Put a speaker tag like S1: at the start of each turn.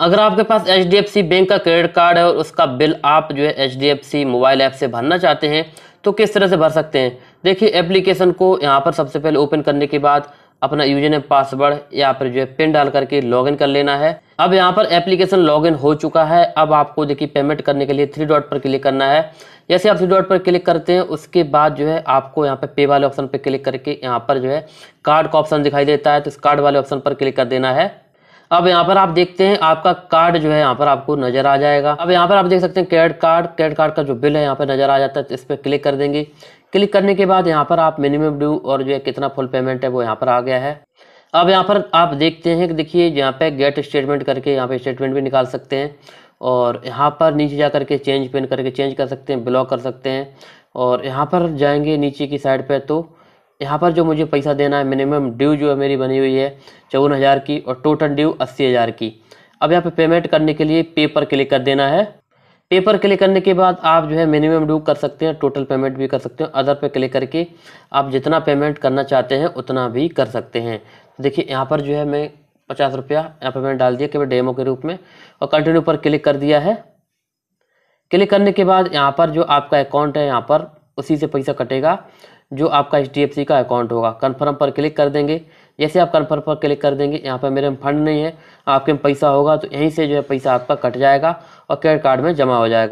S1: अगर आपके पास एच बैंक का क्रेडिट कार्ड है और उसका बिल आप जो है एच मोबाइल ऐप से भरना चाहते हैं तो किस तरह से भर सकते हैं देखिए एप्लीकेशन को यहाँ पर सबसे पहले ओपन करने के बाद अपना यूजर नेम पासवर्ड या फिर जो है पिन डाल करके लॉगिन कर लेना है अब यहाँ पर एप्लीकेशन लॉगिन हो चुका है अब आपको देखिए पेमेंट करने के लिए थ्री डॉट पर क्लिक करना है जैसे आप थ्री डॉट पर क्लिक करते हैं उसके बाद जो है आपको यहाँ पे पे वाले ऑप्शन पर क्लिक करके यहाँ पर जो है कार्ड का ऑप्शन दिखाई देता है तो इस कार्ड वाले ऑप्शन पर क्लिक कर देना है अब यहाँ पर आप देखते हैं आपका कार्ड जो है यहाँ पर आपको नजर आ जाएगा अब यहाँ पर आप देख सकते हैं क्रेडिट कार्ड क्रेडिट कार्ड का जो बिल है यहाँ पर नजर आ जाता है तो इस पर क्लिक कर देंगे क्लिक करने के बाद यहाँ पर आप मिनिमम ड्यू और जो है कितना फुल पेमेंट है वो यहाँ पर आ गया है अब यहाँ पर आप देखते हैं कि देखिए यहाँ पे गेट स्टेटमेंट करके यहाँ पे स्टेटमेंट भी निकाल सकते हैं और यहाँ पर नीचे जा करके चेंज पिन करके चेंज कर सकते हैं ब्लॉक कर सकते हैं और यहाँ पर जाएंगे नीचे की साइड पर तो यहाँ पर जो मुझे पैसा देना है मिनिमम ड्यू जो है मेरी बनी हुई है चौवन हज़ार की और टोटल ड्यू अस्सी हज़ार की अब यहाँ पे पेमेंट करने के लिए पे पर क्लिक कर देना है पे पर क्लिक करने के बाद आप जो है मिनिमम ड्यू कर सकते हैं टोटल पेमेंट भी कर सकते हैं अदर पे क्लिक करके आप जितना पेमेंट करना चाहते हैं उतना भी कर सकते हैं तो देखिए यहाँ पर जो है मैं पचास रुपया यहाँ पर मैंने डाल दिया केवल डेमो के रूप में और कंटिन्यू पर क्लिक कर दिया है क्लिक करने के बाद यहाँ पर जो आपका अकाउंट है यहाँ पर उसी से पैसा कटेगा जो आपका एच का अकाउंट होगा कन्फर्म पर क्लिक कर देंगे जैसे आप कन्फर्म पर क्लिक कर देंगे यहाँ पर मेरे में फंड नहीं है आपके में पैसा होगा तो यहीं से जो है पैसा आपका कट जाएगा और क्रेडिट कार्ड में जमा हो जाएगा